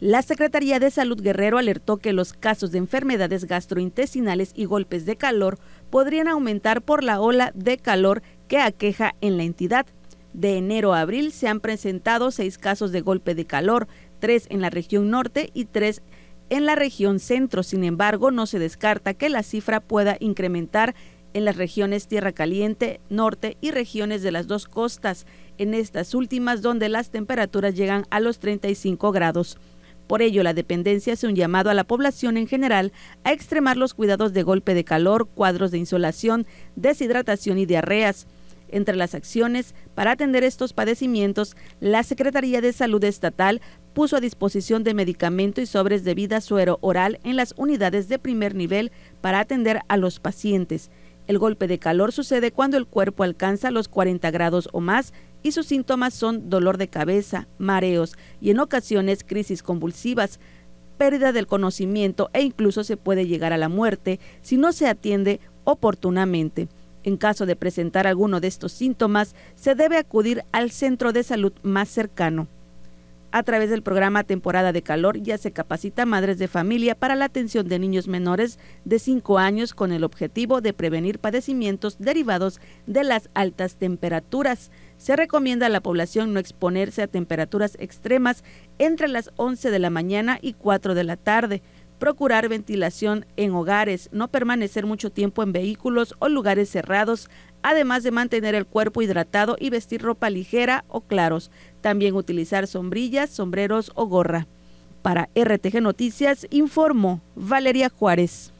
La Secretaría de Salud Guerrero alertó que los casos de enfermedades gastrointestinales y golpes de calor podrían aumentar por la ola de calor que aqueja en la entidad. De enero a abril se han presentado seis casos de golpe de calor, tres en la región norte y tres en la región centro. Sin embargo, no se descarta que la cifra pueda incrementar en las regiones Tierra Caliente, Norte y regiones de las dos costas, en estas últimas donde las temperaturas llegan a los 35 grados. Por ello, la dependencia hace un llamado a la población en general a extremar los cuidados de golpe de calor, cuadros de insolación, deshidratación y diarreas. Entre las acciones para atender estos padecimientos, la Secretaría de Salud Estatal puso a disposición de medicamento y sobres de vida suero oral en las unidades de primer nivel para atender a los pacientes. El golpe de calor sucede cuando el cuerpo alcanza los 40 grados o más y sus síntomas son dolor de cabeza, mareos y en ocasiones crisis convulsivas, pérdida del conocimiento e incluso se puede llegar a la muerte si no se atiende oportunamente. En caso de presentar alguno de estos síntomas, se debe acudir al centro de salud más cercano. A través del programa Temporada de Calor ya se capacita a madres de familia para la atención de niños menores de 5 años con el objetivo de prevenir padecimientos derivados de las altas temperaturas. Se recomienda a la población no exponerse a temperaturas extremas entre las 11 de la mañana y 4 de la tarde procurar ventilación en hogares, no permanecer mucho tiempo en vehículos o lugares cerrados, además de mantener el cuerpo hidratado y vestir ropa ligera o claros. También utilizar sombrillas, sombreros o gorra. Para RTG Noticias informó Valeria Juárez.